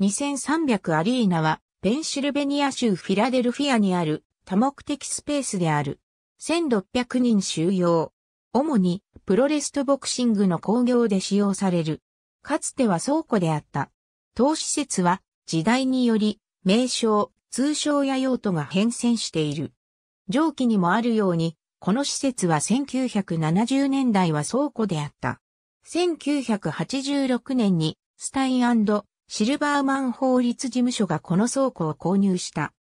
2300アリーナは、ペンシルベニア州フィラデルフィアにある多目的スペースである。1600人収容。主にプロレストボクシングの工業で使用される。かつては倉庫であった。当施設は時代により名称、通称や用途が変遷している。上記にもあるように、この施設は1970年代は倉庫であった。1986年にスタインシルバーマン法律事務所がこの倉庫を購入した。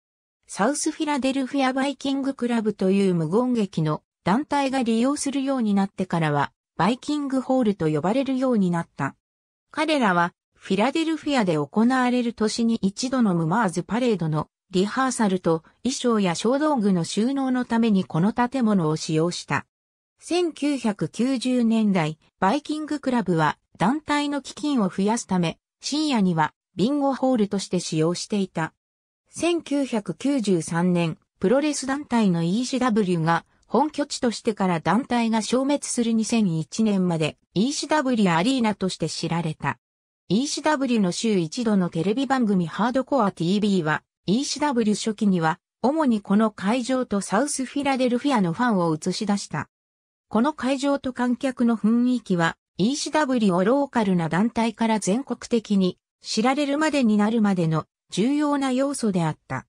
サウスフィラデルフィアバイキングクラブという無言劇の団体が利用するようになってからは、バイキングホールと呼ばれるようになった。彼らは、フィラデルフィアで行われる年に一度のムマーズパレードのリハーサルと衣装や小道具の収納のためにこの建物を使用した。1990年代、バイキングクラブは団体の基金を増やすため、深夜にはビンゴホールとして使用していた。1993年、プロレス団体の ECW が本拠地としてから団体が消滅する2001年まで ECW アリーナとして知られた。ECW の週一度のテレビ番組ハードコア TV は ECW 初期には主にこの会場とサウスフィラデルフィアのファンを映し出した。この会場と観客の雰囲気は ECW をローカルな団体から全国的に知られるまでになるまでの重要な要素であった。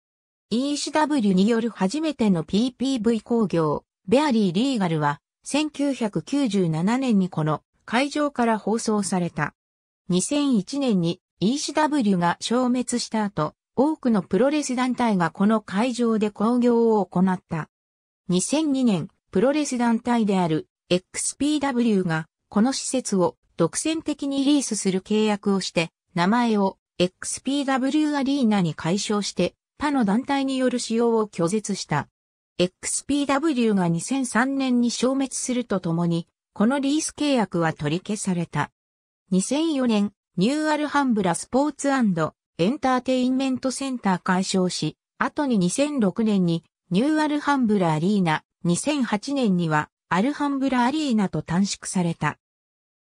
ECW による初めての PPV 工業、ベアリー・リーガルは、1997年にこの会場から放送された。2001年に ECW が消滅した後、多くのプロレス団体がこの会場で興行を行った。2002年、プロレス団体である XPW がこの施設を独占的にリースする契約をして、名前を XPW アリーナに解消して、他の団体による使用を拒絶した。XPW が2003年に消滅するとともに、このリース契約は取り消された。2004年、ニューアルハンブラスポーツエンターテインメントセンター解消し、後に2006年にニューアルハンブラアリーナ、2008年にはアルハンブラアリーナと短縮された。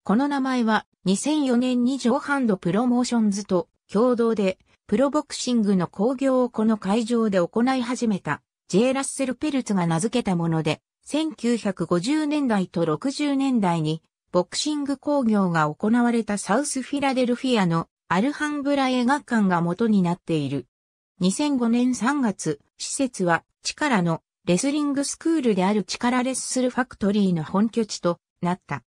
この名前は2004年にジョーハンドプロモーションズと共同でプロボクシングの興行をこの会場で行い始めた J. ラッセル・ペルツが名付けたもので1950年代と60年代にボクシング興行が行われたサウスフィラデルフィアのアルハンブラ映画館が元になっている。2005年3月、施設は力のレスリングスクールである力レッスルファクトリーの本拠地となった。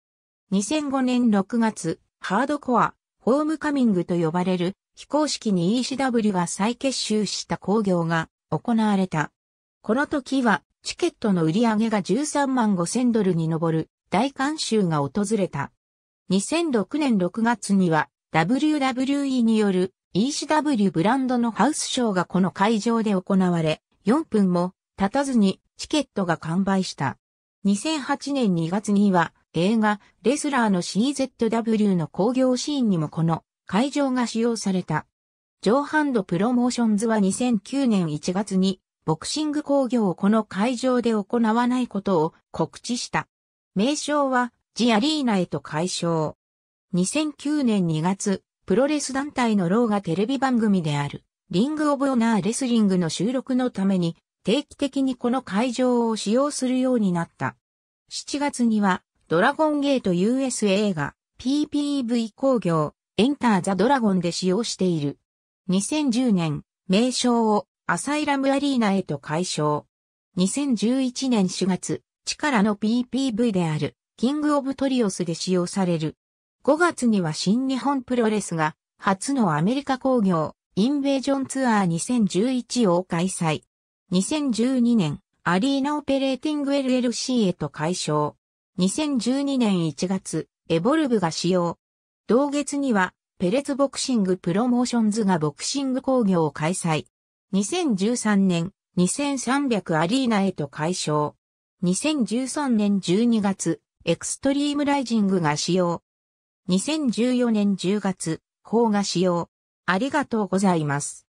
2005年6月、ハードコア、ホームカミングと呼ばれる非公式に ECW が再結集した工業が行われた。この時はチケットの売り上げが13万5千ドルに上る大観衆が訪れた。2006年6月には WWE による ECW ブランドのハウスショーがこの会場で行われ、4分も経たずにチケットが完売した。2008年2月には映画、レスラーの CZW の興行シーンにもこの会場が使用された。ジョーハンドプロモーションズは2009年1月にボクシング興行をこの会場で行わないことを告知した。名称はジアリーナへと改称。2009年2月、プロレス団体のローがテレビ番組であるリングオブオナーレスリングの収録のために定期的にこの会場を使用するようになった。7月にはドラゴンゲート USA が PPV 工業エンターザドラゴンで使用している。2010年、名称をアサイラムアリーナへと解消。2011年4月、力の PPV であるキングオブトリオスで使用される。5月には新日本プロレスが初のアメリカ工業インベージョンツアー2011を開催。2012年、アリーナオペレーティング LLC へと解消。2012年1月、エボルブが使用。同月には、ペレツボクシングプロモーションズがボクシング工業を開催。2013年、2300アリーナへと解消。2013年12月、エクストリームライジングが使用。2014年10月、法が使用。ありがとうございます。